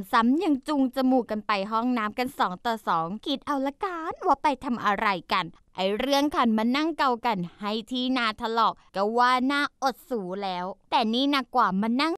ำซ้ำยังจูงจมูกกันไปห้องน้ำกันสองต่อสองคิดเอาละกันว่าไปทำอะไรกัน ไอเรื่องขันมานั่งเกากันให้ที่นาทะเลาะก็ว่าน่าอดสูแล้ว แต่นี่นกกว่ามานั่ง